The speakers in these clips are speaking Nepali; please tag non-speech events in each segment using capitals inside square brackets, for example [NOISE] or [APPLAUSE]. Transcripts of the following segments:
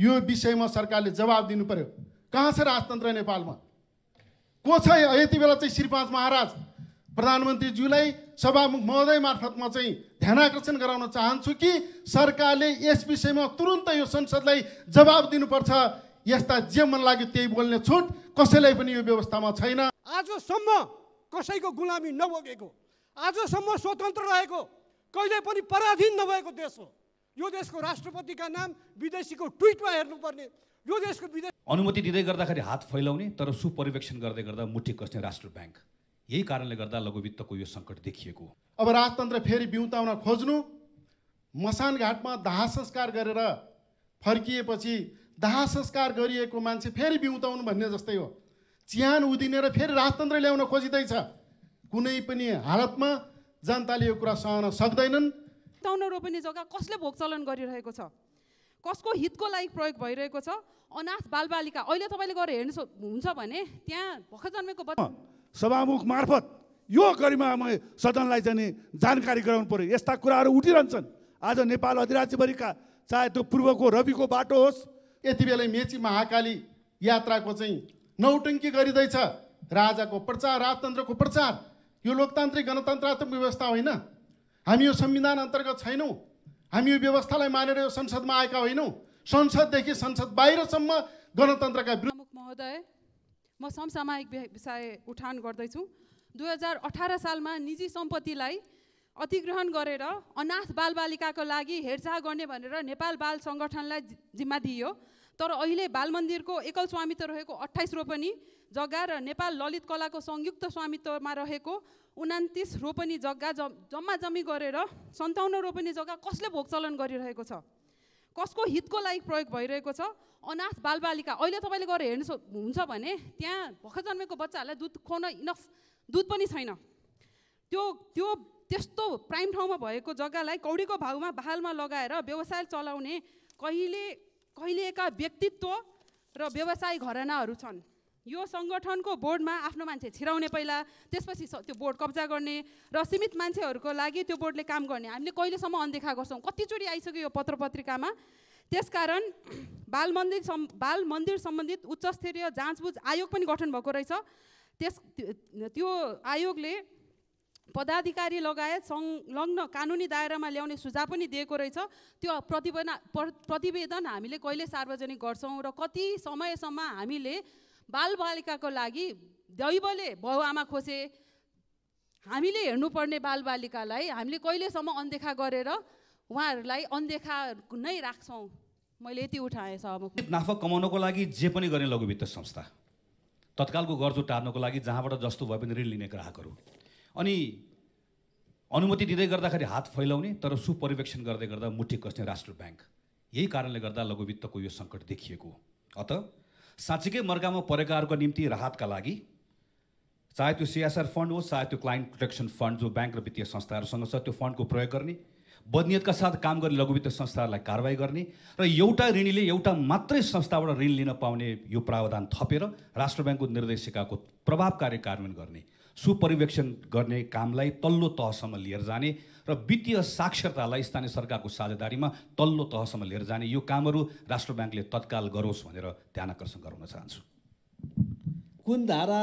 यो विषयमा सरकारले जवाब दिनु पर्यो कहाँ छ राजतन्त्र नेपालमा को छ यति बेला चाहिँ श्रीपाँच महाराज प्रधानमन्त्रीज्यूलाई सभामुख महोदय मार्फत म चाहिँ ध्यान आकर्षण गराउन चाहन्छु कि सरकारले यस विषयमा तुरुन्त यो संसदलाई जवाब दिनुपर्छ यस्ता जे मन लाग्यो त्यही बोल्ने छुट कसैलाई पनि यो व्यवस्थामा छैन आजसम्म कसैको गुलामी नभोगेको आजसम्म स्वतन्त्र रहेको कहिले पनि पराधीन नभएको देश हो यो देशको राष्ट्रपतिका नाम विदेशीको ट्विटमा हेर्नुपर्ने यो देशको विदेश अनुमति दिँदै गर्दाखेरि हात फैलाउने तर सुपरिवेक्षण गर्दै गर्दा मुठी कस्ने राष्ट्र ब्याङ्क यही कारणले गर्दा लघुवित्तको यो सङ्कट देखिएको अब राजतन्त्र फेरि बिउताउन खोज्नु मसान घाटमा दाह संस्कार गरेर फर्किएपछि दाह संस्कार गरिएको मान्छे फेरि बिउताउनु भन्ने जस्तै हो चिहान उदिनेर फेरि राजतन्त्र ल्याउन खोजिँदैछ कुनै पनि हालतमा जनताले यो कुरा सहन सक्दैनन् टाउन रोपिने जग्गा कसले भोगचलन गरिरहेको छ कसको हितको लागि प्रयोग भइरहेको छ अनाथ बालबालिका अहिले तपाईँले गएर हेर्नु हुन्छ भने त्यहाँ भर्खर जन्मेको सभामुख मार्फत यो गरिमामय सदनलाई जाने जानकारी गराउनु पऱ्यो यस्ता कुराहरू उठिरहन्छन् आज नेपाल अधिराज्यभरिका चाहे त्यो पूर्वको रविको बाटो होस् यति बेलै मेची महाकाली यात्राको चाहिँ नौटङ्की गरिँदैछ राजाको प्रचार राजतन्त्रको प्रचार यो लोकतान्त्रिक गणतन्त्रात्मक व्यवस्था होइन हामी यो संविधान अन्तर्गत छैनौँ हामी यो व्यवस्थालाई मानेर यो संसदमा आएका होइनौँ संसददेखि संसद बाहिरसम्म गणतन्त्रका प्रमुख महोदय म समसामायिक विषय उठान गर्दैछु दुई हजार अठार सालमा निजी सम्पत्तिलाई अतिग्रहण गरेर अनाथ बालबालिकाको लागि हेरचाह गर्ने भनेर नेपाल बाल सङ्गठनलाई जिम्मा दिइयो तर अहिले बाल मन्दिरको एकल स्वामित्व रहेको अठाइस रोपनी जग्गा र नेपाल ललित कलाको संयुक्त स्वामित्वमा रहेको उनातिस रोपनी जग्गा जम्मा जम्मी गरेर सन्ताउन्न रोपनी जग्गा कसले भोगचलन गरिरहेको छ कसको हितको लागि प्रयोग भइरहेको छ अनाथ बालबालिका अहिले तपाईँले गएर हेर्नु हुन्छ भने त्यहाँ भर्खर जन्मेको बच्चाहरूलाई दुध खुवाउन इनफ दुध पनि छैन त्यो त्यो त्यस्तो प्राइम ठाउँमा भएको जग्गालाई कौडीको भाउमा बहालमा लगाएर व्यवसाय चलाउने कहिले कहिलेका व्यक्तित्व र व्यवसाय घरानाहरू छन् यो सङ्गठनको बोर्डमा आफ्नो मान्छे छिराउने पहिला त्यसपछि त्यो बोर्ड कब्जा गर्ने र सीमित मान्छेहरूको लागि त्यो बोर्डले काम गर्ने हामीले कहिलेसम्म अनदेखा गर्छौँ कतिचोटि आइसक्यो यो पत्र पत्रिकामा त्यसकारण बाल मन्दिर सम् बाल मन्दिर सम्बन्धित उच्चस्तरीय जाँचबुझ आयोग पनि गठन भएको रहेछ त्यस त्यो आयोगले पदाधिकारी लगायत संलग्न कानुनी दायरामा ल्याउने सुझाव पनि दिएको रहेछ त्यो प्रतिवेदन प्रतिवेदन हामीले कहिले सार्वजनिक गर्छौँ र कति समयसम्म हामीले बालबालिकाको लागि दैवले बाउआमा खोसे हामीले हेर्नुपर्ने बालबालिकालाई हामीले कहिलेसम्म अनदेखा गरेर उहाँहरूलाई अनदेखा नै राख्छौँ मैले यति उठाएँ अब नाफा कमाउनको लागि जे पनि गर्ने लघुवित्त संस्था तत्कालको गर्जो टार्नको लागि जहाँबाट जस्तो भए पनि ऋण लिने ग्राहकहरू अनि अनुमति दिँदै गर्दाखेरि हात फैलाउने तर सुपरिवेक्षण गर्दै गर्दा मुठी कस्ने राष्ट्र ब्याङ्क यही कारणले गर्दा लघुवित्तको यो सङ्कट देखिएको अत साँच्चीकै मर्कामा परेकाहरूको निम्ति राहतका लागि चाहे त्यो सिएसआर फन्ड होस् चाहे त्यो क्लाइन्ट प्रोटेक्सन फन्ड जो ब्याङ्क र वित्तीय संस्थाहरूसँग छ त्यो फन्डको प्रयोग गर्ने बदनियतका साथ काम गर्ने लघुवित्त संस्थाहरूलाई कारवाही गर्ने र एउटा ऋणीले एउटा मात्रै संस्थाबाट ऋण लिन पाउने यो प्रावधान थपेर राष्ट्र ब्याङ्कको निर्देशिकाको प्रभावकारी कार्यान्वयन गर्ने सुपरिवेक्षण गर्ने कामलाई तल्लो तहसम्म लिएर जाने र वित्तीय साक्षरतालाई स्थानीय सरकारको साझेदारीमा तल्लो तहसम्म लिएर जाने यो कामहरू राष्ट्र ब्याङ्कले तत्काल गरोस् भनेर ध्यान आकर्षण गराउन चाहन्छु कुन धारा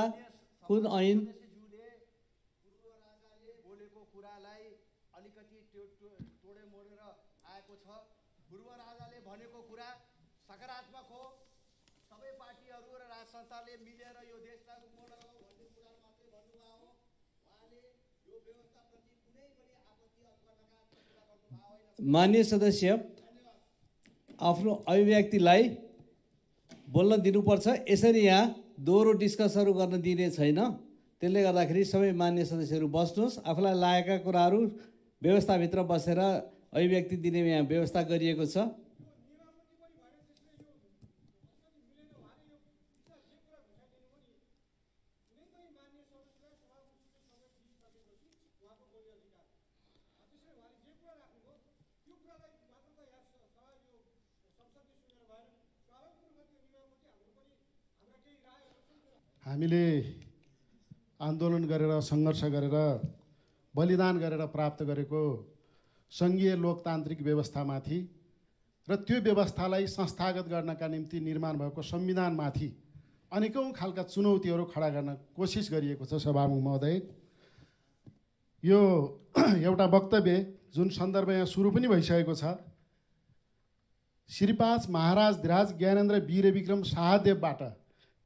कुन ऐन मान्य सदस्य आफ्नो अभिव्यक्तिलाई बोल्न दिनुपर्छ यसरी यहाँ दोहोरो डिस्कसहरू गर्न दिने छैन त्यसले गर्दाखेरि सबै मान्य सदस्यहरू बस्नुहोस् आफूलाई लागेका कुराहरू व्यवस्थाभित्र बसेर अभिव्यक्ति दिने यहाँ व्यवस्था गरिएको छ हामीले आन्दोलन गरेर सङ्घर्ष गरेर बलिदान गरेर प्राप्त गरेको सङ्घीय लोकतान्त्रिक व्यवस्थामाथि र त्यो व्यवस्थालाई संस्थागत गर्नका निम्ति निर्माण भएको संविधानमाथि अनेकौँ खालका चुनौतीहरू खडा गर्न कोसिस गरिएको छ सभामुख महोदय यो [CLEARS THROAT] एउटा वक्तव्य जुन सन्दर्भ यहाँ सुरु पनि भइसकेको छ श्रीपाँच महाराज धिराज ज्ञानेन्द्र वीरविक्रम शाहदेवबाट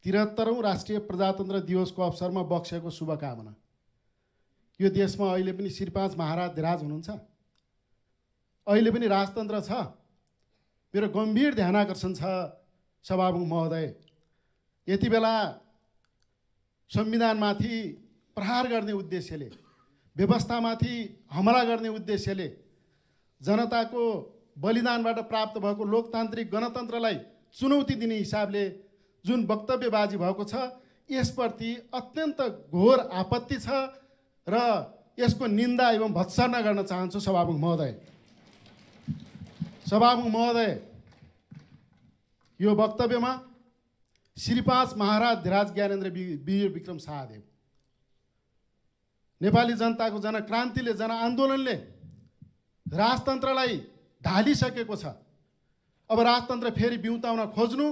त्रिहत्तरौँ राष्ट्रिय प्रजातन्त्र दिवसको अवसरमा बक्सेको शुभकामना यो देशमा अहिले पनि श्रीपाँच महाराज धिराज हुनुहुन्छ अहिले पनि राजतन्त्र छ मेरो गम्भीर ध्यान आकर्षण छ सभामुख महोदय यति बेला संविधानमाथि प्रहार गर्ने उद्देश्यले व्यवस्थामाथि हमला गर्ने उद्देश्यले जनताको बलिदानबाट प्राप्त भएको लोकतान्त्रिक गणतन्त्रलाई चुनौती दिने हिसाबले जुन वक्तव्यबाजी भएको छ यसप्रति अत्यन्त घोर आपत्ति छ र यसको निन्दा एवं भत्सना गर्न चाहन्छु सभामुख महोदय सभामुख महोदय यो वक्तव्यमा श्रीपाँच महाराज धिराज ज्ञानेन्द्र वीर विक्रम शाहदेव नेपाली जनताको जनक्रान्तिले जनआन्दोलनले राजतन्त्रलाई ढालिसकेको छ अब राजतन्त्र फेरि बिउताउन खोज्नु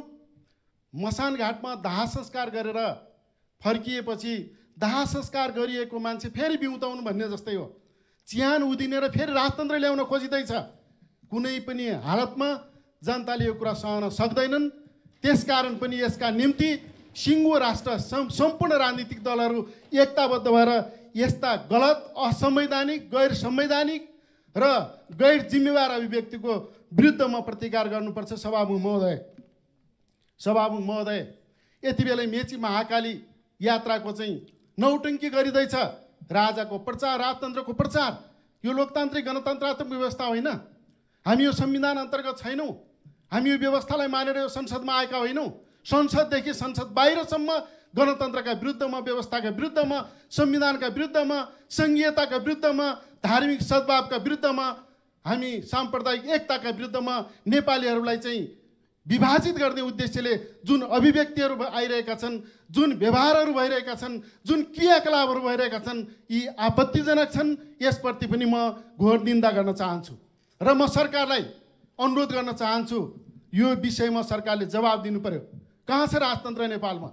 मसान घाटमा दाह संस्कार गरेर फर्किएपछि दाह संस्कार गरिएको मान्छे फेरि बिउताउनु भन्ने जस्तै हो चिहान उदिनेर फेरि राजतन्त्र ल्याउन खोजिँदैछ कुनै पनि हालतमा जनताले यो कुरा सहन सक्दैनन् त्यसकारण पनि यसका निम्ति सिङ्गो राष्ट्र सम्पूर्ण राजनीतिक दलहरू एकताबद्ध भएर यस्ता गलत असंवैधानिक गैर संवैधानिक र गैर जिम्मेवार अभिव्यक्तिको विरुद्धमा प्रतिकार गर्नुपर्छ सभामुख महोदय सभामुख महोदय यति बेलै मेची महाकाली यात्राको चाहिँ नौटङ्की गरिँदैछ राजाको प्रचार राजतन्त्रको प्रचार यो लोकतान्त्रिक गणतन्त्रात्मक व्यवस्था होइन हामी यो संविधान अन्तर्गत छैनौँ हामी यो व्यवस्थालाई मानेर यो संसदमा आएका होइनौँ संसददेखि संसद बाहिरसम्म गणतन्त्रका विरुद्धमा व्यवस्थाका विरुद्धमा संविधानका विरुद्धमा सङ्घीयताका विरुद्धमा धार्मिक सद्भावका विरुद्धमा हामी साम्प्रदायिक एकताका विरुद्धमा नेपालीहरूलाई चाहिँ विभाजित गर्ने उद्देश्यले जुन अभिव्यक्तिहरू आइरहेका छन् जुन व्यवहारहरू भइरहेका छन् जुन क्रियाकलापहरू भइरहेका छन् यी आपत्तिजनक छन् यसप्रति पनि म घोर निन्दा गर्न चाहन्छु र म सरकारलाई अनुरोध गर्न चाहन्छु यो विषयमा सरकारले जवाब दिनु पर्यो कहाँ छ राजतन्त्र नेपालमा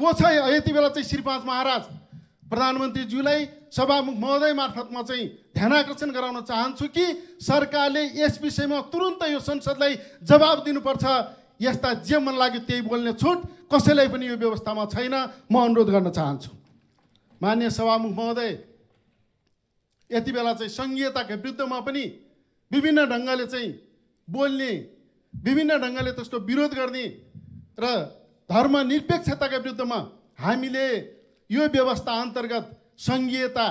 को छ यति बेला चाहिँ श्री महाराज प्रधानमन्त्रीज्यूलाई सभामुख महोदय मार्फत म चाहिँ ध्यान आकर्षण गराउन चाहन्छु कि सरकारले यस विषयमा तुरुन्त यो संसदलाई जवाब दिनुपर्छ यस्ता जे मन लाग्यो त्यही बोल्ने छुट कसैलाई पनि यो व्यवस्थामा छैन म अनुरोध गर्न चाहन्छु मान्य सभामुख महोदय यति बेला चाहिँ सङ्घीयताका विरुद्धमा पनि विभिन्न ढङ्गले चाहिँ बोल्ने विभिन्न ढङ्गले त्यसको विरोध गर्ने र धर्मनिरपेक्षताका विरुद्धमा हामीले यो व्यवस्था अन्तर्गत सङ्घीयता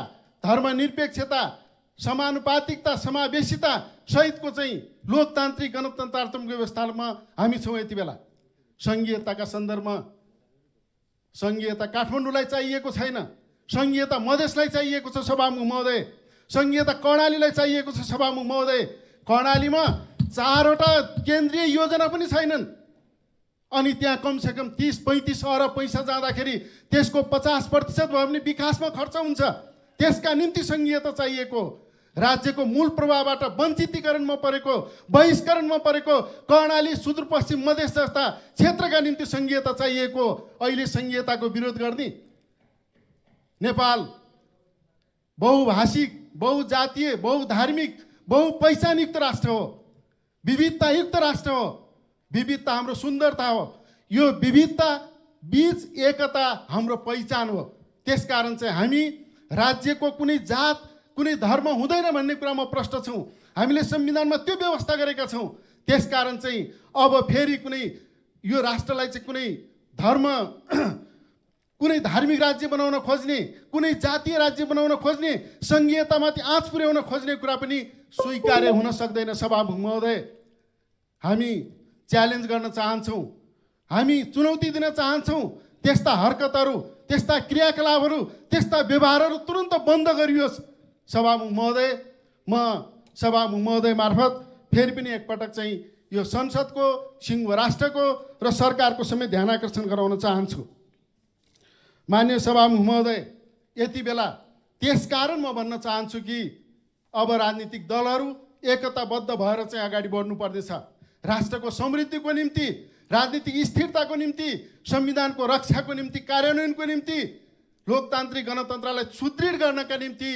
धर्मनिरपेक्षता समानुपातिकता समावेशिता सहितको चाहिँ लोकतान्त्रिक गणतन्त्रात्मक व्यवस्थामा हामी छौँ यति बेला सङ्घीयताका सन्दर्भमा सङ्घीयता काठमाडौँलाई चाहिएको छैन सङ्घीयता मधेसलाई चाहिएको छ सभामुख महोदय सङ्घीयता कर्णालीलाई चाहिएको छ सभामुख महोदय कर्णालीमा चारवटा केन्द्रीय योजना पनि छैनन् अनि त्यहाँ कमसेकम तिस पैँतिस अरब पैसा जाँदाखेरि त्यसको पचास प्रतिशत भयो भने विकासमा खर्च हुन्छ त्यसका निम्ति सङ्घीयता चाहिएको राज्यको मूल प्रभावबाट वञ्चितीकरणमा परेको बहिष्करणमा परेको कर्णाली सुदूरपश्चिम मधेस जस्ता क्षेत्रका निम्ति सङ्घीयता चाहिएको अहिले सङ्घीयताको विरोध गर्ने नेपाल बहुभाषिक बहुजातीय बहुधार्मिक बहुपैसानयुक्त राष्ट्र हो विविधतायुक्त राष्ट्र हो विविधता हाम्रो सुन्दरता हो यो विविधता बिच एकता हाम्रो पहिचान हो त्यसकारण चाहिँ हामी राज्यको कुनै जात कुनै धर्म हुँदैन भन्ने कुरामा प्रष्ट छौँ हामीले संविधानमा त्यो व्यवस्था गरेका छौँ त्यसकारण चाहिँ अब फेरि कुनै यो राष्ट्रलाई चाहिँ कुनै धर्म कुनै धार्मिक राज्य बनाउन खोज्ने कुनै जातीय राज्य बनाउन खोज्ने सङ्घीयतामाथि आँच पुर्याउन खोज्ने कुरा पनि स्वीकार्य हुन सक्दैन सभामुख महोदय हामी च्यालेन्ज गर्न चाहन्छौँ हामी चुनौती दिन चाहन्छौँ त्यस्ता हरकतहरू त्यस्ता क्रियाकलापहरू त्यस्ता व्यवहारहरू तुरन्त बन्द गरियोस् सभामुख महोदय म सभामुख महोदय मार्फत फेरि पनि एकपटक चाहिँ यो संसदको सिङ्गो राष्ट्रको र सरकारको समेत ध्यान आकर्षण गराउन चाहन्छु मान्य सभामुख महोदय यति बेला त्यसकारण म भन्न चाहन्छु कि अब राजनीतिक दलहरू एकताबद्ध भएर चाहिँ अगाडि बढ्नु बढ्नुपर्नेछ राष्ट्रको समृद्धिको निम्ति राजनीतिक स्थिरताको निम्ति संविधानको रक्षाको निम्ति कार्यान्वयनको निम्ति लोकतान्त्रिक गणतन्त्रलाई सुदृढ गर्नका निम्ति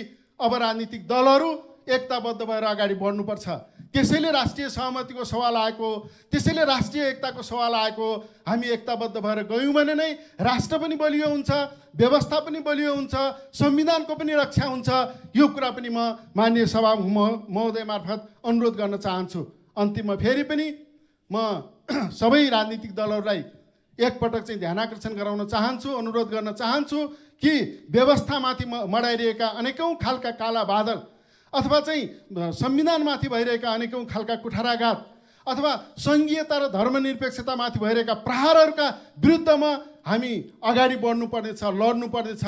अब राजनीतिक दलहरू एकताबद्ध भएर अगाडि बढ्नुपर्छ त्यसैले राष्ट्रिय सहमतिको सवाल आएको त्यसैले राष्ट्रिय एकताको सवाल आएको हामी एकताबद्ध भएर गयौँ भने नै राष्ट्र पनि बलियो हुन्छ व्यवस्था पनि बलियो हुन्छ संविधानको पनि रक्षा हुन्छ यो कुरा पनि म मान्य सभा महोदय मार्फत अनुरोध गर्न चाहन्छु अन्तिममा फेरि पनि म [CLEARS THROAT] सबै राजनीतिक दलहरूलाई एकपटक चाहिँ ध्यान आकर्षण गराउन चाहन्छु अनुरोध गर्न चाहन्छु कि व्यवस्थामाथि मडाइरहेका अनेकौँ खालका काला बादल अथवा चाहिँ संविधानमाथि भइरहेका अनेकौँ खालका कुठाराघात अथवा सङ्घीयता र धर्मनिरपेक्षतामाथि भइरहेका प्रहारहरूका विरुद्धमा हामी अगाडि बढ्नुपर्नेछ लड्नुपर्नेछ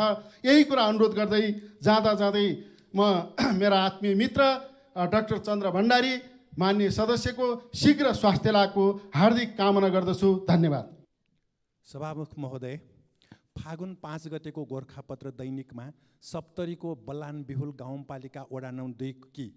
यही कुरा अनुरोध गर्दै जाँदा जाँदै म [CLEARS THROAT] मेरा आत्मीय मित्र डाक्टर चन्द्र भण्डारी मान्य सदस्यको शीघ्र स्वास्थ्य लाभको हार्दिक कामना गर्दछु धन्यवाद सभामुख महोदय फागुन पाँच गतेको गोर्खापत्र दैनिकमा सप्तरीको बलान बिहुल गाउँपालिका वडा नौ दुईकी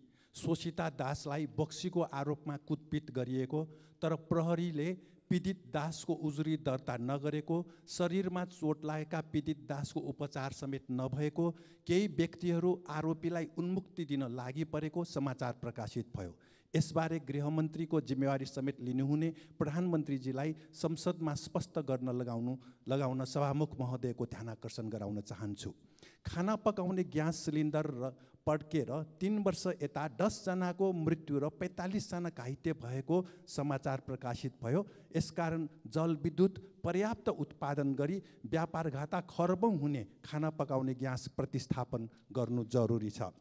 शोषिता दासलाई बक्सीको आरोपमा कुटपिट गरिएको तर प्रहरीले पीडित दासको उजुरी दर्ता नगरेको शरीरमा चोट लागेका पीडित दासको उपचार समेत नभएको केही व्यक्तिहरू आरोपीलाई उन्मुक्ति दिन लागि परेको समाचार प्रकाशित भयो यसबारे गृहमन्त्रीको जिम्मेवारी समेत लिनुहुने प्रधानमन्त्रीजीलाई संसदमा स्पष्ट गर्न लगाउनु लगाउन सभामुख महोदयको ध्यान आकर्षण गराउन चाहन्छु खाना पकाउने ग्यास सिलिन्डर र पड्केर तिन वर्ष यता दसजनाको मृत्यु र पैँतालिसजना घाइते भएको समाचार प्रकाशित भयो यसकारण जलविद्युत पर्याप्त उत्पादन गरी व्यापार घाता खर्बौँ हुने खाना पकाउने ग्यास प्रतिस्थापन गर्नु जरुरी छ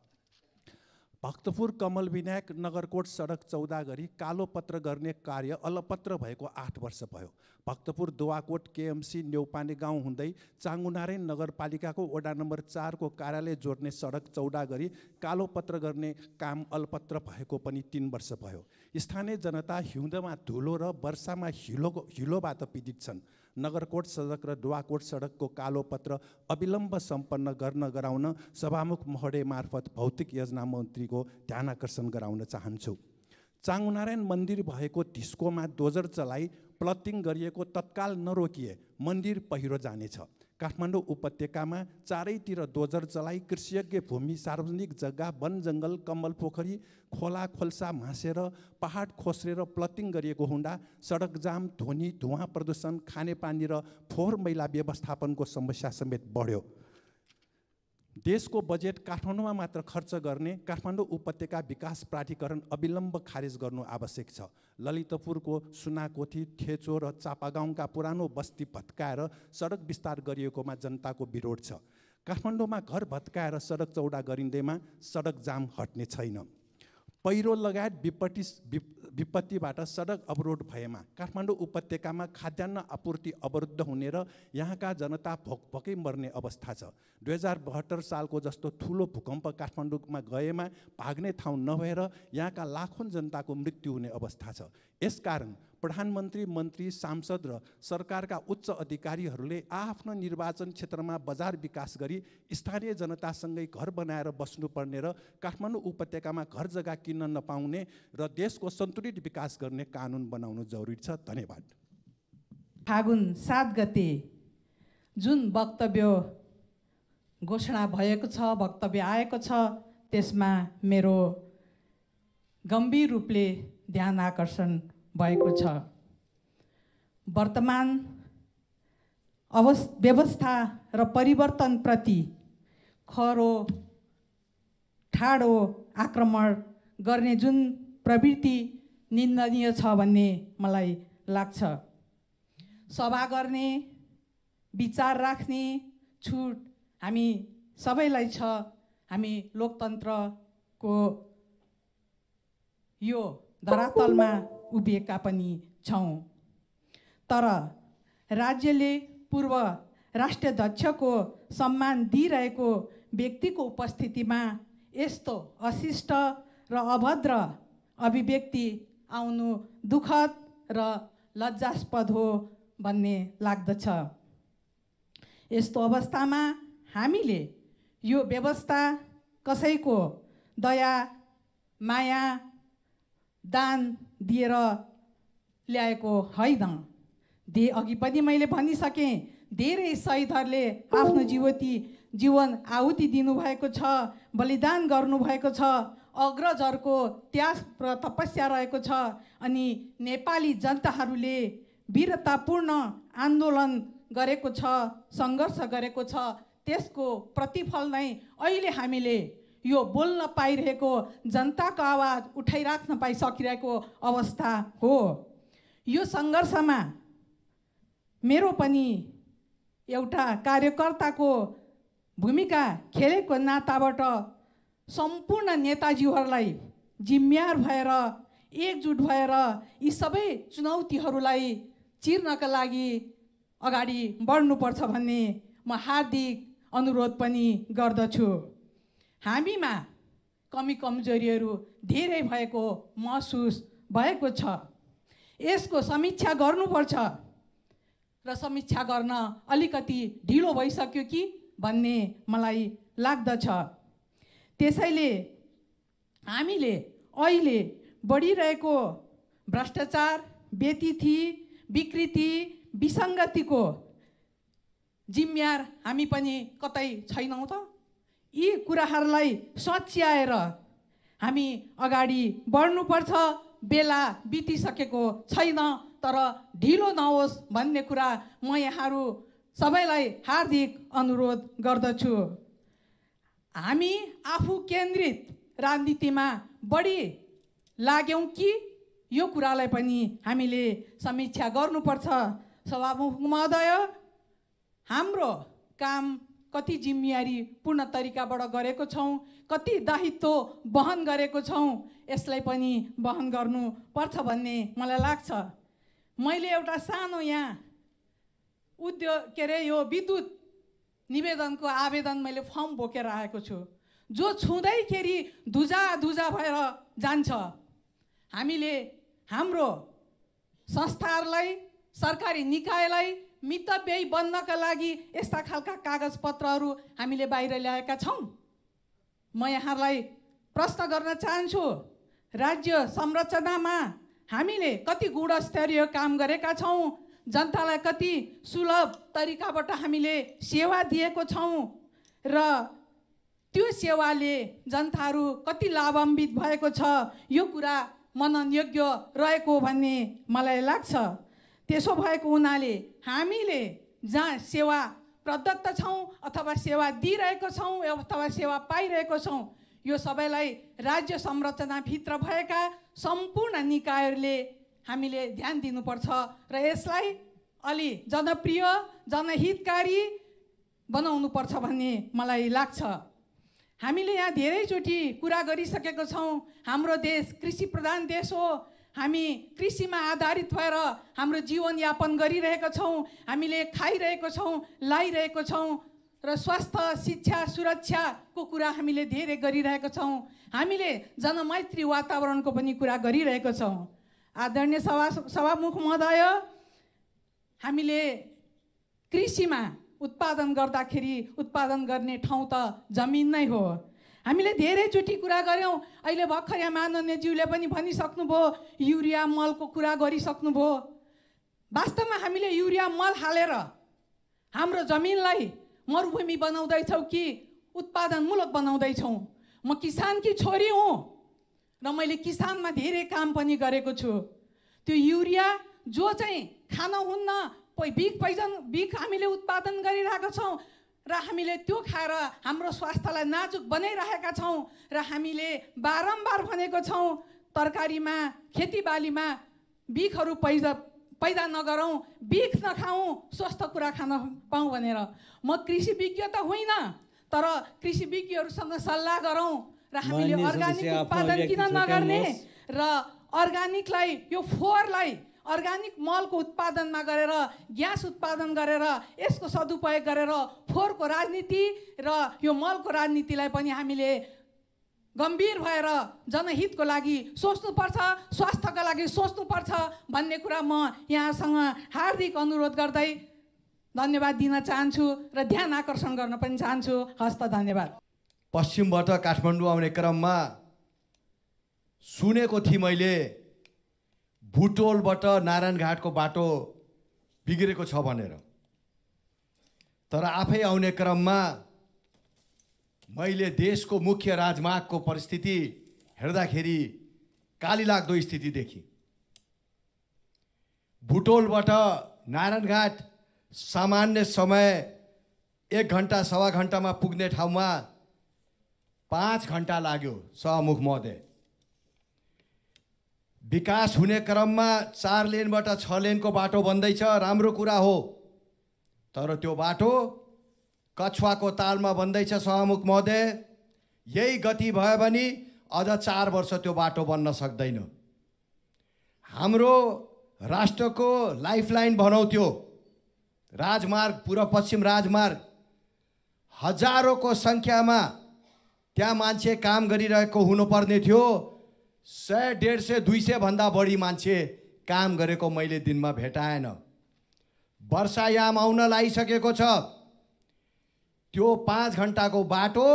भक्तपुर कमल विनायक नगरकोट सडक चौध गरी कालोपत्र गर्ने कार्य अलपत्र भएको आठ वर्ष भयो भक्तपुर दुवाकोट केएमसी न्यौपाने गाउँ हुँदै चाङ्गुनारायण नगरपालिकाको वडा नम्बर चारको कार्यालय जोड्ने सडक चौडा गरी कालोपत्र गर्ने काम अलपत्र भएको पनि तिन वर्ष भयो स्थानीय जनता हिउँदमा धुलो र वर्षामा हिलोको हिलोबाट पीडित छन् नगरकोट सडक र डुवाकोट सडकको कालो पत्र अविलम्ब सम्पन्न गर्न गराउन सभामुख महोडे मार्फत भौतिक योजना मन्त्रीको ध्यान आकर्षण गराउन चाहन्छु चाङनारायण मन्दिर भएको ढिस्कोमा दोजर चलाई प्लटिङ गरिएको तत्काल नरोकिए मन्दिर पहिरो जानेछ काठमाडौँ उपत्यकामा चारैतिर दोजर चलाई कृषिज्ञ भूमि सार्वजनिक जग्गा वन जङ्गल कम्बल पोखरी खोला खोल्सा मासेर पहाड खोस्रेर प्लटिङ गरिएको हुँदा सडक जाम ध्वनि धुवा प्रदूषण खानेपानी र फोहोर मैला व्यवस्थापनको समस्या समेत बढ्यो देशको बजेट काठमाडौँमा मात्र खर्च गर्ने काठमाडौँ उपत्यका विकास प्राधिकरण अविलम्ब खारेज गर्नु आवश्यक छ ललितपुरको सुनाकोथी ठेचो र चापागाउँका पुरानो बस्ती भत्काएर सडक विस्तार गरिएकोमा जनताको विरोध छ काठमाडौँमा घर भत्काएर सडक चौडा गरिँदैमा सडक जाम हट्ने छैन पहिरो लगायत विपत्ति विपत्तिबाट सडक अवरोध भएमा काठमाडौँ उपत्यकामा खाद्यान्न आपूर्ति अवरुद्ध हुने र यहाँका जनता भोक भोकै मर्ने अवस्था छ दुई हजार बहत्तर सालको जस्तो ठुलो भूकम्प काठमाडौँमा गएमा भाग्ने ठाउँ नभएर यहाँका लाखौँ जनताको मृत्यु हुने अवस्था छ यसकारण प्रधानमन्त्री मन्त्री सांसद र सरकारका उच्च अधिकारीहरूले आआफ्नो निर्वाचन क्षेत्रमा बजार विकास गरी स्थानीय जनतासँगै घर बनाएर बस्नुपर्ने र काठमाडौँ उपत्यकामा घर जग्गा किन्न नपाउने र देशको सन्तुलित विकास गर्ने कानुन बनाउनु जरुरी छ धन्यवाद फागुन सात गते जुन वक्तव्य घोषणा भएको छ वक्तव्य आएको छ त्यसमा मेरो गम्भीर रूपले ध्यान आकर्षण भएको छ वर्तमान अवस् व्यवस्था र परिवर्तनप्रति खरो ठाडो आक्रमण गर्ने जुन प्रवृत्ति निन्दनीय छ भन्ने मलाई लाग्छ सभा गर्ने विचार राख्ने छुट हामी सबैलाई छ हामी लोकतन्त्रको यो धरातलमा उभिएका पनि छौँ तर राज्यले पूर्व राष्ट्रध्यक्षको सम्मान दिइरहेको व्यक्तिको उपस्थितिमा यस्तो अशिष्ट र अभद्र अभिव्यक्ति आउनु दुःखद र लज्जास्पद हो भन्ने लाग्दछ यस्तो अवस्थामा हामीले यो व्यवस्था कसैको दया माया दान दिएर ल्याएको होइन धे अघि पनि मैले भनिसकेँ धेरै शहीदहरूले आफ्नो जीवती जीवन आहुति दिनुभएको छ बलिदान गर्नुभएको छ अग्रजहरूको त्याग र तपस्या रहेको छ अनि नेपाली जनताहरूले वीरतापूर्ण आन्दोलन गरेको छ सङ्घर्ष गरेको छ त्यसको प्रतिफल नै अहिले हामीले यो बोल्न पाइरहेको जनताको आवाज उठाइराख्न पाइसकिरहेको अवस्था हो यो सङ्घर्षमा मेरो पनि एउटा कार्यकर्ताको भूमिका खेलेको नाताबाट सम्पूर्ण नेताजीहरूलाई जिम्मेवार भएर एकजुट भएर यी सबै चुनौतीहरूलाई चिर्नका लागि अगाडि बढ्नुपर्छ भन्ने म हार्दिक अनुरोध पनि गर्दछु हामीमा कमी कमजोरीहरू धेरै भएको महसुस भएको छ यसको समीक्षा गर्नुपर्छ र समीक्षा गर्न अलिकति ढिलो भइसक्यो कि भन्ने मलाई लाग्दछ त्यसैले हामीले अहिले बढिरहेको भ्रष्टाचार व्यतिथि विकृति विसङ्गतिको जिम्मेवार हामी पनि कतै छैनौँ त यी कुराहरूलाई सच्याएर हामी अगाडि बढ्नुपर्छ बेला बितिसकेको छैन तर ढिलो नहोस् भन्ने कुरा म यहाँहरू सबैलाई हार्दिक अनुरोध गर्दछु हामी आफू केन्द्रित राजनीतिमा बढी लाग्यौँ कि यो कुरालाई पनि हामीले समीक्षा गर्नुपर्छ सभामुख महोदय हाम्रो काम कति जिम्मेवारी पूर्ण तरिकाबाट गरेको छौँ कति दायित्व वहन गरेको छौँ यसलाई पनि वहन गर्नुपर्छ भन्ने मलाई लाग्छ मैले एउटा सानो यहाँ उद्योग के अरे यो विद्युत निवेदनको आवेदन मैले फर्म बोकेर आएको छु जो छुँदैखेरि धुजा धुजा भएर जान्छ हामीले हाम्रो संस्थाहरूलाई सरकारी निकायलाई मितव्ययी बन्नका लागि यस्ता खालका कागजपत्रहरू हामीले बाहिर ल्याएका छौँ म यहाँलाई प्रश्न गर्न चाहन्छु राज्य संरचनामा हामीले कति गुणस्तरीय काम गरेका छौँ जनतालाई कति सुलभ तरिकाबाट हामीले सेवा दिएको छौँ र त्यो सेवाले जनताहरू कति लाभान्वित भएको छ यो कुरा मननयोग्य रहेको भन्ने मलाई लाग्छ त्यसो भएको हुनाले हामीले जहाँ सेवा प्रदत्त छौँ अथवा सेवा दिइरहेको छौँ अथवा सेवा पाइरहेको छौँ यो सबैलाई राज्य संरचनाभित्र भएका सम्पूर्ण निकायहरूले हामीले ध्यान दिनुपर्छ र यसलाई अलि जनप्रिय जनहितकारी बनाउनुपर्छ भन्ने मलाई लाग्छ हामीले यहाँ धेरैचोटि कुरा गरिसकेको छौँ हाम्रो देश कृषि प्रधान देश हो हामी कृषिमा आधारित भएर हाम्रो जीवनयापन गरिरहेका छौँ हामीले खाइरहेको छौँ लाइरहेको छौँ र स्वास्थ्य शिक्षा सुरक्षाको कुरा हामीले धेरै गरिरहेका छौँ हामीले जनमैत्री वातावरणको पनि कुरा गरिरहेको छौँ आदरणीय सभा सभामुख महोदय हामीले कृषिमा उत्पादन गर्दाखेरि उत्पादन गर्ने ठाउँ त जमिन नै हो हामीले धेरैचोटि कुरा गऱ्यौँ अहिले भर्खर यहाँ माननीयज्यूले पनि भनिसक्नुभयो युरिया मलको कुरा गरिसक्नुभयो वास्तवमा हामीले युरिया मल हालेर हाम्रो जमिनलाई मरुभूमि बनाउँदैछौँ कि उत्पादनमूलक बनाउँदैछौँ म किसानकी छोरी हुँ र मैले किसानमा धेरै काम पनि गरेको छु त्यो युरिया जो चाहिँ खान हुन्न बिख पैजन बिख हामीले उत्पादन गरिरहेको छौँ र हामीले त्यो खाएर हाम्रो स्वास्थ्यलाई नाजुक बनाइरहेका छौँ र हामीले बारम्बार भनेको छौँ तरकारीमा खेतीबालीमा बिखहरू पैदा पैदा नगरौँ बिख नखाउँ स्वस्थ कुरा खान पाऊँ भनेर म कृषि विज्ञ त होइन तर कृषि विज्ञहरूसँग सल्लाह गरौँ र हामीले अर्ग्यानिक उत्पादन किन नगर्ने र अर्ग्यानिकलाई यो फोहोरलाई अर्ग्यानिक मलको उत्पादनमा गरेर ग्यास उत्पादन गरेर यसको सदुपयोग गरेर फोहोरको राजनीति र यो मलको राजनीतिलाई पनि हामीले गम्भीर भएर जनहितको लागि सोच्नुपर्छ स्वास्थ्यको लागि सोच्नुपर्छ भन्ने कुरा म यहाँसँग हार्दिक अनुरोध गर्दै धन्यवाद दिन चाहन्छु र ध्यान आकर्षण गर्न पनि चाहन्छु हस्त धन्यवाद पश्चिमबाट काठमाडौँ आउने क्रममा सुनेको थिएँ मैले भुटोलबाट नारायणघाटको बाटो बिग्रेको छ भनेर तर आफै आउने क्रममा मैले देशको मुख्य राजमार्गको परिस्थिति हेर्दाखेरि कालीलाग्दो स्थिति देखेँ भुटोलबाट नारायणघाट सामान्य समय एक घन्टा सवा घन्टामा पुग्ने ठाउँमा पाँच घन्टा लाग्यो सहमुख महोदय विकास हुने क्रममा चार लेनबाट छ लेनको बाटो बन्दैछ राम्रो कुरा हो तर त्यो बाटो कछुवाको तालमा बन्दैछ सहमुख महोदय यही गति भयो भने अझ चार वर्ष त्यो बाटो बन्न सक्दैन हाम्रो राष्ट्रको लाइफलाइन भनौँ त्यो राजमार्ग पूर्व पश्चिम राजमार्ग हजारौँको सङ्ख्यामा त्यहाँ मान्छे काम गरिरहेको हुनुपर्ने थियो सय डेढ सय दुई सयभन्दा बढी मान्छे काम गरेको मैले दिनमा भेटाएन वर्षायाम आउन लागिसकेको छ त्यो पाँच घन्टाको बाटो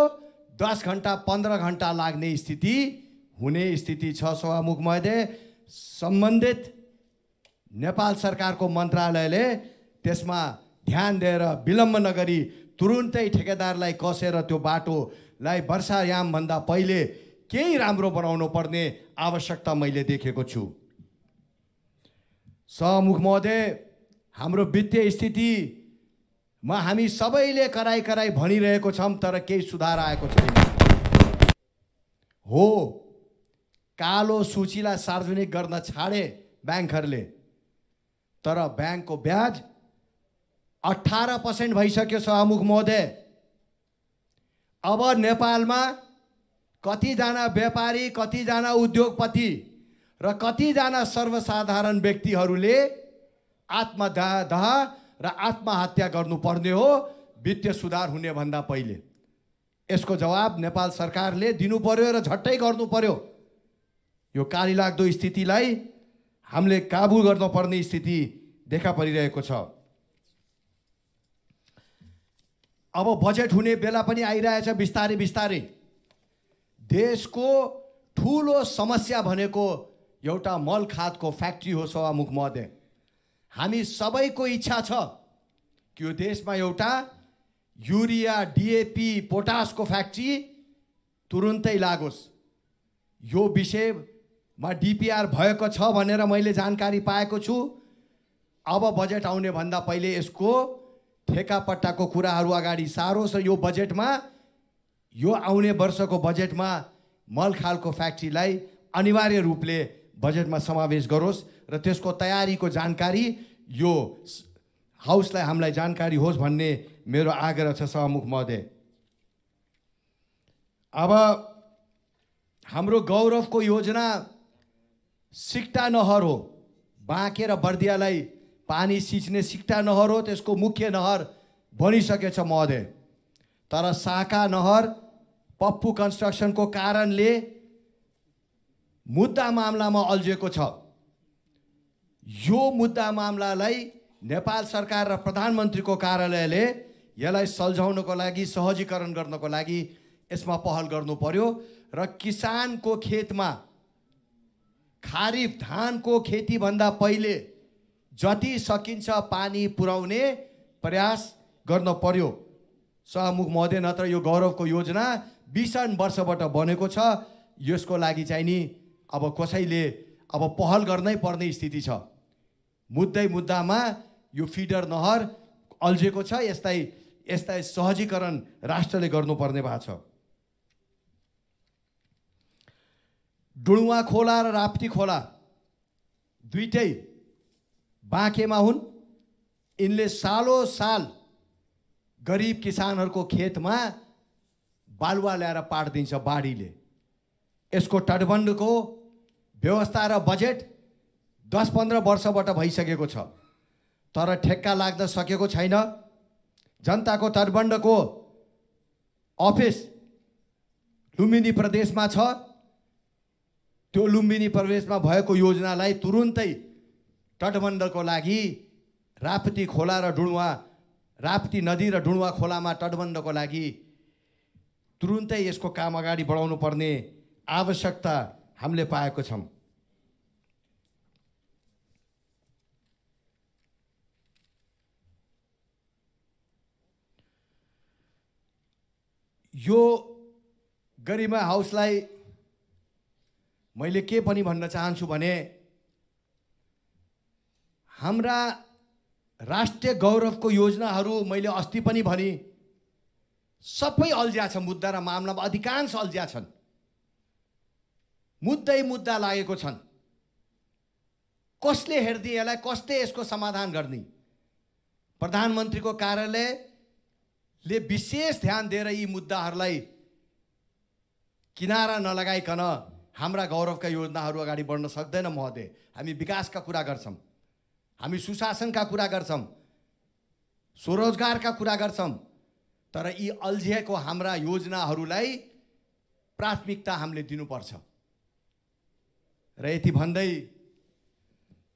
दस घन्टा पन्ध्र घन्टा लाग्ने स्थिति हुने स्थिति छ सभामुख महोदय सम्बन्धित नेपाल सरकारको मन्त्रालयले त्यसमा ध्यान दिएर विलम्ब नगरी तुरुन्तै ठेकेदारलाई कसेर त्यो बाटोलाई वर्षायामभन्दा पहिले केही राम्रो बनाउनु पर्ने आवश्यकता मैले देखेको छु सहमुख महोदय हाम्रो वित्तीय स्थितिमा हामी सबैले कराई कराई भनिरहेको छौँ तर केही सुधार आएको छैन हो कालो सूचीलाई सार्वजनिक गर्न छाडे ब्याङ्कहरूले तर ब्याङ्कको ब्याज अठार पर्सेन्ट भइसक्यो सहमुख महोदय अब नेपालमा कतिजना व्यापारी कतिजना उद्योगपति र कतिजना सर्वसाधारण व्यक्तिहरूले आत्मदाह र आत्महत्या गर्नुपर्ने हो वित्तीय सुधार हुने भन्दा पहिले यसको जवाब नेपाल सरकारले दिनु पर्यो र झट्टै गर्नु पर्यो यो कालीलाग्दो स्थितिलाई हामीले काबु गर्नुपर्ने स्थिति देखा परिरहेको छ अब बजेट हुने बेला पनि आइरहेछ बिस्तारै बिस्तारै देशको ठुलो समस्या भनेको एउटा मल खादको फ्याक्ट्री हो सभामुख महोदय हामी सबैको इच्छा छ कि यो देशमा एउटा युरिया डिएपी पोटासको फ्याक्ट्री तुरुन्तै लागोस् यो विषयमा डिपिआर भएको छ भनेर मैले जानकारी पाएको छु अब बजेट आउने भन्दा पहिले यसको ठेकापट्टाको कुराहरू अगाडि सारोस् र यो बजेटमा यो आउने वर्षको बजेटमा मलखालको फ्याक्ट्रीलाई अनिवार्य रूपले बजेटमा समावेश गरोस् र त्यसको तयारीको जानकारी यो हाउसलाई हामीलाई जानकारी होस् भन्ने मेरो आग्रह छ सहमुख महोदय अब हाम्रो गौरवको योजना सिक्टा नहर हो बाँके र बर्दियालाई पानी सिच्ने सिक्टा नहर हो त्यसको मुख्य नहर बनिसकेछ महोदय तर साका नहर पप्पु कन्स्ट्रक्सनको कारणले मुद्दा मामलामा अल्झिएको छ यो मुद्दा मामलालाई नेपाल सरकार र प्रधानमन्त्रीको कार्यालयले यसलाई सल्झाउनको लागि सहजीकरण गर्नको लागि यसमा पहल गर्नु पर्यो र किसानको खेतमा खारिफ धानको खेतीभन्दा पहिले जति सकिन्छ पानी पुर्याउने प्रयास गर्न पर्यो सहमुख महोदय नत्र यो गौरवको योजना बिसन वर्षबाट बनेको छ यसको लागि चाहिँ नि अब कसैले अब पहल गर्नै पर्ने स्थिति छ मुद्दै मुद्दामा यो फिडर नहर अल्झेको छ यस्तै यस्तै सहजीकरण राष्ट्रले गर्नुपर्ने भएको छ डुडुवा खोला र राप्ती खोला दुइटै बाँकेमा हुन् यिनले सालो साल गरिब किसानहरूको खेतमा बालुवा ल्याएर दिन्छ बाढीले यसको तटबन्धको व्यवस्था र बजेट दस पन्ध्र वर्षबाट भइसकेको छ तर ठेक्का लाग्न सकेको छैन जनताको तटबन्धको अफिस लुम्बिनी प्रदेशमा छ त्यो लुम्बिनी प्रदेशमा भएको योजनालाई तुरुन्तै तटबन्धको लागि राप्ती खोला र ढुणुवा राप्ती नदी र ढुणुवा खोलामा तटबन्धको लागि तुरुन्तै यसको काम अगाडि बढाउनु पर्ने आवश्यकता हामीले पाएको छौँ यो गरिमा हाउसलाई मैले के पनि भन्न चाहन्छु भने हाम्रा राष्ट्रिय गौरवको योजनाहरू मैले अस्ति पनि भने सबै अल्झ्या छ मुद्दा र मामलामा अधिकांश अल्झ्या छन् मुद्दै मुद्दा लागेको छन् कसले हेर्दी यसलाई कसले यसको समाधान गर्ने प्रधानमन्त्रीको कार्यालयले विशेष ध्यान दिएर यी मुद्दाहरूलाई किनारा नलगाइकन हाम्रा गौरवका योजनाहरू अगाडि बढ्न सक्दैन महोदय हामी विकासका कुरा गर्छौँ हामी सुशासनका कुरा गर्छौँ स्वरोजगारका कुरा गर्छौँ तर यी अल्झिएको हाम्रा योजनाहरूलाई प्राथमिकता हामीले दिनुपर्छ र यति भन्दै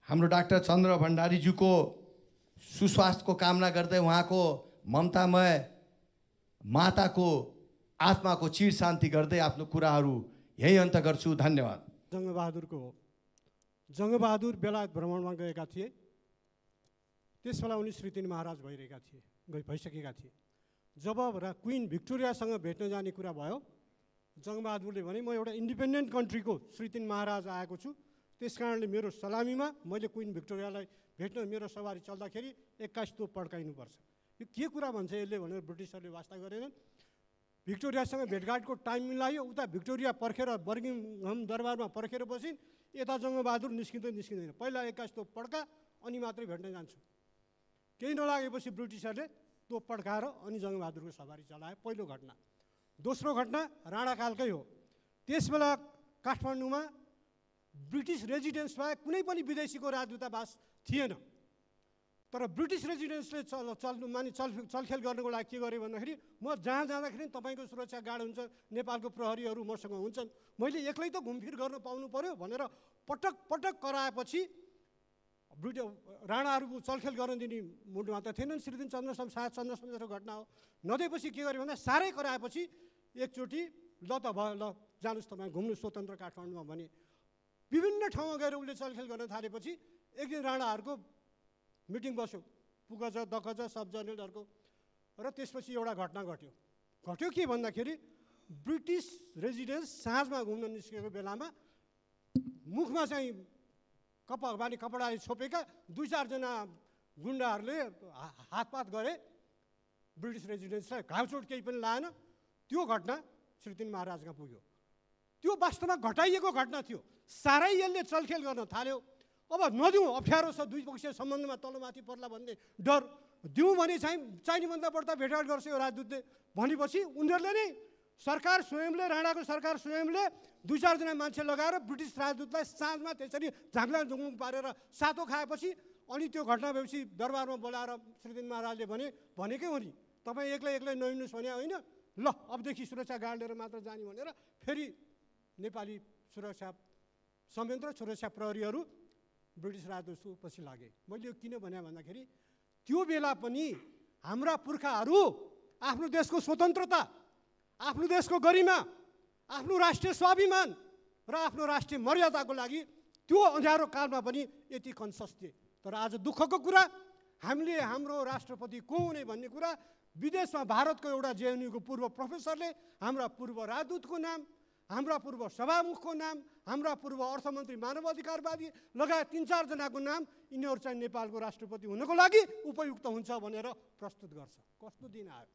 हाम्रो डाक्टर चन्द्र भण्डारीज्यूको सुस्वास्थ्यको कामना गर्दै उहाँको ममतामय माताको आत्माको चिर शान्ति गर्दै आफ्नो कुराहरू यही अन्त गर्छु धन्यवाद जङ्गबहादुरको हो जङ्गबहादुर बेलायत भ्रमणमा गएका थिए त्यसबेला उनी श्री महाराज भइरहेका थिए भइसकेका थिए जब र क्विन भिक्टोरियासँग भेट्न जाने कुरा भयो जङ्गबहादुरले भने म एउटा इन्डिपेन्डेन्ट कन्ट्रीको श्रीतिन महाराज आएको छु त्यस कारणले मेरो सलामीमा मैले क्विन भिक्टोरियालाई भेट्न मेरो सवारी चल्दाखेरि एक्काइस तोप पड्काइनुपर्छ यो के कुरा भन्छ यसले भनेर ब्रिटिसहरूले वास्ता गरेनन् भिक्टोरियासँग भेटघाटको टाइम मिलायो उता भिक्टोरिया पर्खेर बर्गिङहम दरबारमा पर्खेर बसिन् यता जङ्गबहादुर निस्किँदै निस्किँदैन पहिला एक्काइस तोप पड्का अनि मात्रै भेट्न जान्छु केही नलागेपछि ब्रिटिसहरूले तँ पड्काएर अनि जङ्गबहादुरको सवारी चलायो पहिलो घटना दोस्रो घटना राणाकालकै हो त्यसबेला काठमाडौँमा ब्रिटिस रेजिडेन्स बाहेक कुनै पनि विदेशीको राजदूतावास थिएन तर ब्रिटिस रेजिडेन्सले चल चल माने चल चलखेल गर्नुको लागि के गर्यो भन्दाखेरि म जहाँ जाँदाखेरि तपाईँको सुरक्षा गार्ड हुन्छ नेपालको प्रहरीहरू मसँग हुन्छन् मैले एक्लै त घुमफिर गर्न पाउनु पऱ्यो भनेर पटक पटक कराएपछि ब्रिटिस राणाहरूको चलखेल गर्न दिने मुडमा त थिएनन् श्रीदिन चन्द्र सायद चन्द्र जस्तो घटना हो नदिएपछि के गर्यो भन्दा साह्रै कराएपछि एकचोटि ल त भयो ल जानुहोस् तपाईँ घुम्नु स्वतन्त्र काठमाडौँमा भने विभिन्न ठाउँमा गएर उसले चलखेल गर्न थालेपछि एक दिन राणाहरूको मिटिङ बस्यो पुगज दकज सब जनरलहरूको र त्यसपछि एउटा घटना घट्यो घट्यो के भन्दाखेरि ब्रिटिस रेजिडेन्स साँझमा घुम्न निस्केको बेलामा मुखमा चाहिँ कपा बानी कपडाले छोपेका दुई चारजना गुन्डाहरूले हातपात गरे ब्रिटिस रेजिडेन्सलाई घाउचोट केही पनि लाएन त्यो घटना श्रीतिन महाराजमा पुग्यो त्यो वास्तवमा घटाइएको घटना थियो साह्रै यसले चलखेल गर्न थाल्यो अब नदिउँ अप्ठ्यारो छ दुई सम्बन्धमा तलमाथि पर्ला भन्ने डर दिउँ भने चाहिँ चाइनीभन्दा बढ्दा भेटघाट गर्छ यो राजदूतले भनेपछि उनीहरूले नै सरकार स्वयंले राणाको सरकार स्वयंले दुई चारजना मान्छे लगाएर ब्रिटिस राजदूतलाई साँझमा त्यसरी झाङ्लाङ झुङ पारेर सातो खाएपछि अनि त्यो घटना भएपछि दरबारमा बोलाएर श्रीदिन महाराजले भने भनेकै हो नि तपाईँ एक्लै एक्लै नहिँड्नुहोस् भने होइन ल अबदेखि सुरक्षा गार्ड लिएर मात्र जाने भनेर फेरि नेपाली सुरक्षा संयन्त्र सुरक्षा प्रहरीहरू ब्रिटिस राजदूतको पछि लागे मैले यो किन भने भन्दाखेरि त्यो बेला पनि हाम्रा पुर्खाहरू आफ्नो देशको स्वतन्त्रता आफ्नो देशको गरिमा आफ्नो राष्ट्रिय स्वाभिमान र आफ्नो राष्ट्रिय मर्यादाको लागि त्यो अँध्यारो कालमा पनि यति कन्सस थिए तर आज दुःखको कुरा हामीले हाम्रो राष्ट्रपति को हुने भन्ने कुरा विदेशमा भारतको एउटा जेएनयुको पूर्व प्रोफेसरले हाम्रा पूर्व राजदूतको नाम हाम्रा पूर्व सभामुखको नाम हाम्रा पूर्व अर्थमन्त्री मानव अधिकारवादी लगायत तिन चारजनाको नाम यिनीहरू चाहिँ नेपालको राष्ट्रपति हुनको लागि उपयुक्त हुन्छ भनेर प्रस्तुत गर्छ कस्तो दिन आयो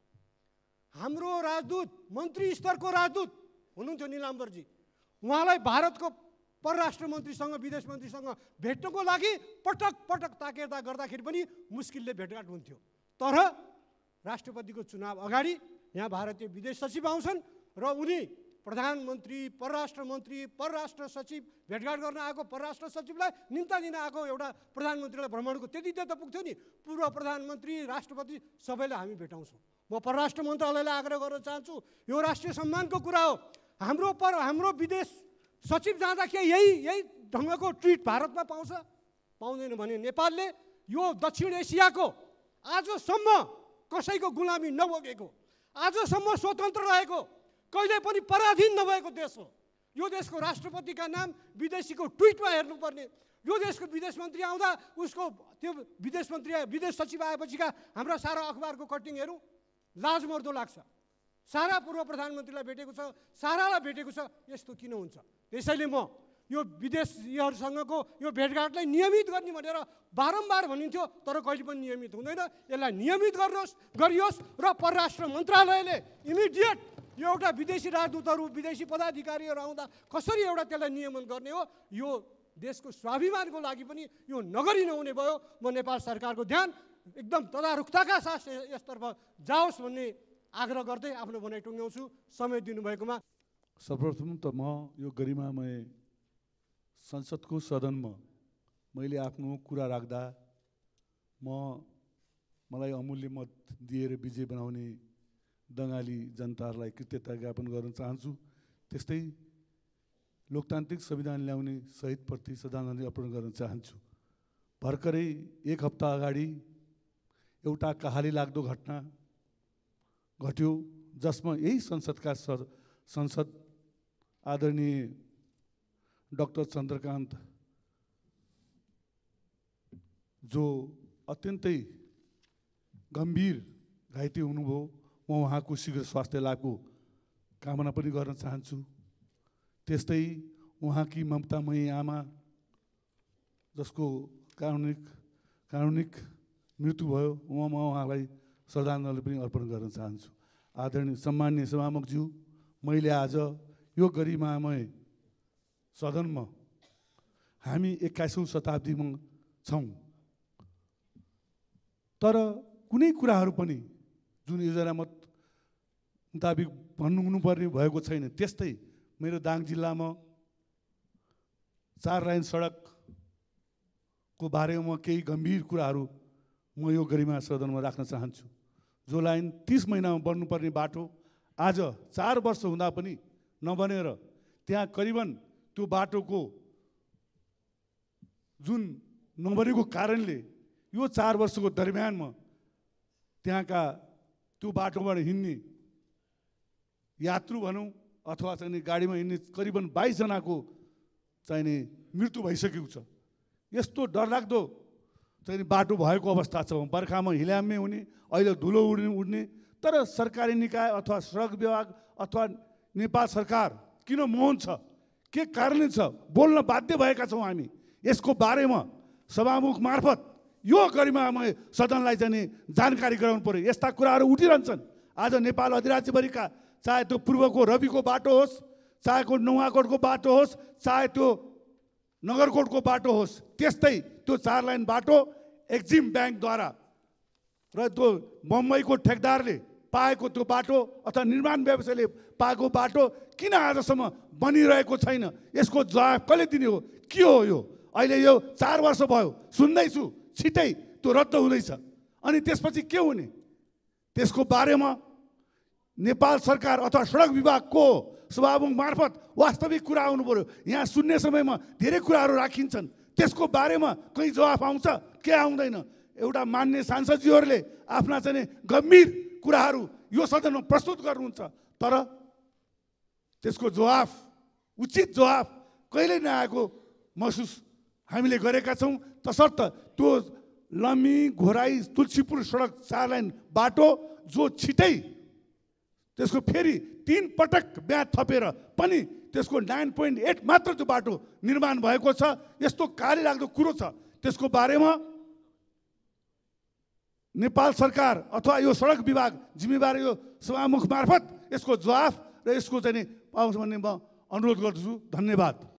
हाम्रो राजदूत मन्त्री स्तरको राजदूत हुनुहुन्थ्यो निलाम्बरजी उहाँलाई भारतको परराष्ट्र मन्त्रीसँग विदेश मन्त्रीसँग भेट्नको लागि पटक पटक ताकेर्दा गर्दाखेरि पनि मुस्किलले भेटघाट हुन्थ्यो तर राष्ट्रपतिको चुनाव अगाडि यहाँ भारतीय विदेश सचिव आउँछन् र उनी प्रधानमन्त्री परराष्ट्र मन्त्री परराष्ट्र सचिव भेटघाट गर्न आएको परराष्ट्र सचिवलाई निम्ता दिन आएको एउटा प्रधानमन्त्रीलाई भ्रमणको त्यति त पुग्थ्यो नि पूर्व प्रधानमन्त्री राष्ट्रपति सबैलाई हामी भेटाउँछौँ म परराष्ट्र मन्त्रालयलाई आग्रह गर्न चाहन्छु यो राष्ट्रिय सम्मानको कुरा हो हाम्रो पर हाम्रो विदेश सचिव जाँदा के यही यही ढङ्गको ट्रिट भारतमा पाउँछ पाउँदैन भने नेपालले यो दक्षिण एसियाको आजसम्म कसैको गुलामी नभोगेको आजसम्म स्वतन्त्र रहेको कहिले पनि पराधीन नभएको देश हो यो देशको राष्ट्रपतिका नाम विदेशीको ट्विटमा हेर्नुपर्ने यो देशको विदेश मन्त्री आउँदा उसको त्यो विदेश मन्त्री विदेश सचिव आएपछिका हाम्रा सारा अखबारको कटिङ हेरौँ लाज लाजमर्दो लाग्छ सारा पूर्व प्रधानमन्त्रीलाई भेटेको छ सारालाई भेटेको छ यस्तो किन हुन्छ त्यसैले म यो विदेशीहरूसँगको यो भेटघाटलाई नियमित गर्ने भनेर बारम्बार भनिन्थ्यो तर कहिले पनि नियमित हुँदैन यसलाई नियमित गर्नुहोस् गरियोस् र परराष्ट्र मन्त्रालयले इमिडिएट यो एउटा विदेशी राजदूतहरू विदेशी पदाधिकारीहरू आउँदा कसरी एउटा त्यसलाई नियमन गर्ने हो यो देशको स्वाभिमानको लागि पनि यो नगरी नहुने भयो म नेपाल सरकारको ध्यान एकदम तदारुखताका साथ यसतर्फ जाओस् भन्ने आग्रह गर्दै आफ्नो भनाइ टुङ्ग्याउँछु समय दिनुभएकोमा सर्वप्रथम त म यो गरिमामय संसदको सदनमा मैले आफ्नो कुरा राख्दा म मलाई अमूल्य मत दिएर विजय बनाउने दङ्गाली जनताहरूलाई कृतज्ञता ज्ञापन गर्न चाहन्छु त्यस्तै लोकतान्त्रिक संविधान ल्याउने सहितप्रति श्रद्धाञ्जली अर्पण गर्न चाहन्छु भर्खरै एक हप्ता अगाडि एउटा कहाली लाग्दो घटना घट्यो जसमा यही संसदका सर संसद आदरणीय डक्टर चन्द्रकान्त जो अत्यन्तै गम्भीर घाइते हुनुभयो म उहाँको शीघ्र स्वास्थ्य लाभको कामना पनि गर्न चाहन्छु त्यस्तै उहाँकी ममतामयी आमा जसको कानुनिक कानुनिक मृत्यु भयो उहाँ म उहाँलाई श्रद्धाञ्जली पनि अर्पण गर्न चाहन्छु आदरणीय सम्मान्य सभामुखज्यू मैले आज यो गरिमामय सदनमा हामी एक्काइसौँ शताब्दीमा छौँ तर कुनै कुराहरू पनि जुन योजना मत मुताबिक भन्नु हुनुपर्ने भएको छैन त्यस्तै मेरो दाङ जिल्लामा चार लाइन सडकको बारेमा केही गम्भीर कुराहरू म यो गरिमा सदनमा राख्न चाहन्छु जो लाइन तिस महिनामा बन्नुपर्ने बाटो आज चार वर्ष हुँदा पनि नबनेर त्यहाँ करिबन त्यो बाटोको जुन नबनेको कारणले यो चार वर्षको दरम्यानमा त्यहाँका त्यो बाटोबाट हिँड्ने यात्रु भनौँ अथवा चाहिँ गाडीमा हिँड्ने करिबन बाइसजनाको चाहिने मृत्यु भइसकेको छ यस्तो डरलाग्दो चाहिँ बाटो भएको अवस्था छ बर्खामा हिल्याम्मे हुने अहिले धुलो उड्ने उड्ने तर सरकारी निकाय अथवा सडक विभाग अथवा नेपाल सरकार किन मोहन छ के कारण छ बोल्न बाध्य भएका छौँ हामी यसको बारेमा सभामुख मार्फत यो गरिमामय सदनलाई चाहिँ जानकारी गराउनु पऱ्यो यस्ता कुराहरू उठिरहन्छन् आज नेपाल अधिराज्यभरिका चाहे त्यो पूर्वको रविको बाटो होस् चाहे नुवाकोटको बाटो होस् चाहे त्यो नगरकोटको बाटो होस् त्यस्तै त्यो चार लाइन बाटो एक्जिम ब्याङ्कद्वारा र त्यो बम्बईको ठेकदारले पाएको त्यो बाटो अथवा निर्माण व्यवसायले पाएको बाटो किन आजसम्म बनिरहेको छैन यसको जवाफ कहिले दिने हो के हो यो अहिले यो चार वर्ष भयो सुन्दैछु छिटै त्यो रद्द हुँदैछ अनि त्यसपछि के हुने त्यसको बारेमा नेपाल सरकार अथवा सडक विभागको सभामुख मार्फत वास्तविक कुरा आउनु पऱ्यो यहाँ सुन्ने समयमा धेरै कुराहरू राखिन्छन् त्यसको बारेमा कहीँ जवाफ आउँछ के आउँदैन एउटा मान्य सांसदजीहरूले आफ्ना चाहिँ गम्भीर कुराहरू यो सदनमा प्रस्तुत गर्नुहुन्छ तर त्यसको जवाफ उचित जवाफ कहिले नआएको महसुस हामीले गरेका छौँ तसर्थ त्यो लम्बी घोराई तुलसीपुर सडक चार लाइन बाटो जो छिटै त्यसको फेरि तिन पटक ब्याज थपेर पनि त्यसको नाइन पोइन्ट एट मात्र त्यो बाटो निर्माण भएको छ यस्तो कार्य लाग्दो कुरो छ त्यसको बारेमा नेपाल सरकार अथवा यो सडक विभाग जिम्मेवार यो सभामुख मार्फत यसको जवाफ र यसको चाहिँ नि पाओस् भन्ने म अनुरोध गर्दछु धन्यवाद